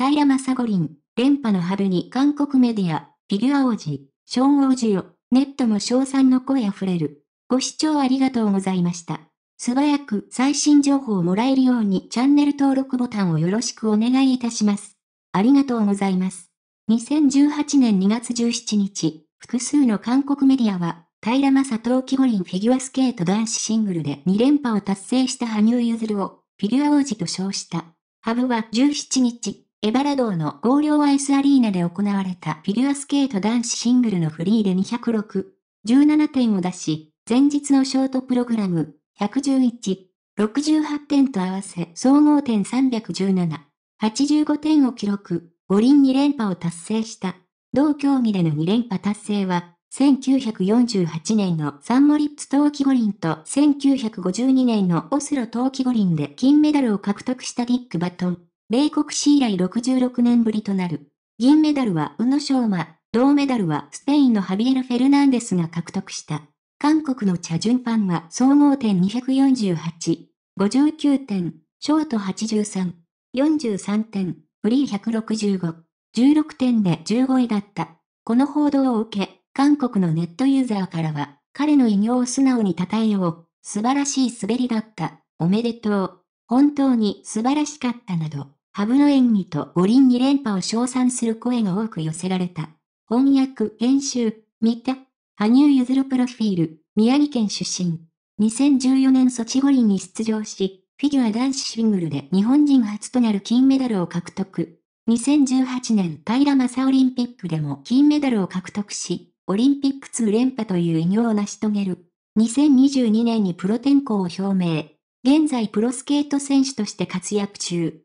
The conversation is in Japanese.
平ゴ五輪、連覇のハブに韓国メディア、フィギュア王子、ショーン王子よ、ネットも称賛の声溢れる。ご視聴ありがとうございました。素早く最新情報をもらえるようにチャンネル登録ボタンをよろしくお願いいたします。ありがとうございます。2018年2月17日、複数の韓国メディアは、平正冬季五輪フィギュアスケート男子シングルで2連覇を達成した羽生結弦を、フィギュア王子と称した。ハブは17日、エバラドーのゴーリョーアイスアリーナで行われたフィギュアスケート男子シングルのフリーで206、17点を出し、前日のショートプログラム、111、68点と合わせ総合点317、85点を記録、五輪2連覇を達成した。同競技での2連覇達成は、1948年のサンモリッツ冬季五輪と1952年のオスロ冬季五輪で金メダルを獲得したディック・バトン。米国史以来66年ぶりとなる。銀メダルは宇野昌磨、銅メダルはスペインのハビエル・フェルナンデスが獲得した。韓国のチャジュンパンは総合点248、59点、ショート83、43点、フリー165、16点で15位だった。この報道を受け、韓国のネットユーザーからは、彼の偉業を素直に称えよう、素晴らしい滑りだった、おめでとう、本当に素晴らしかったなど、ハブの演技と五輪に連覇を称賛する声が多く寄せられた。翻訳、編集、見た。羽生結弦プロフィール、宮城県出身。2014年ソチ五輪に出場し、フィギュア男子シングルで日本人初となる金メダルを獲得。2018年平正オリンピックでも金メダルを獲得し、オリンピック2連覇という偉業を成し遂げる。2022年にプロ転向を表明。現在プロスケート選手として活躍中。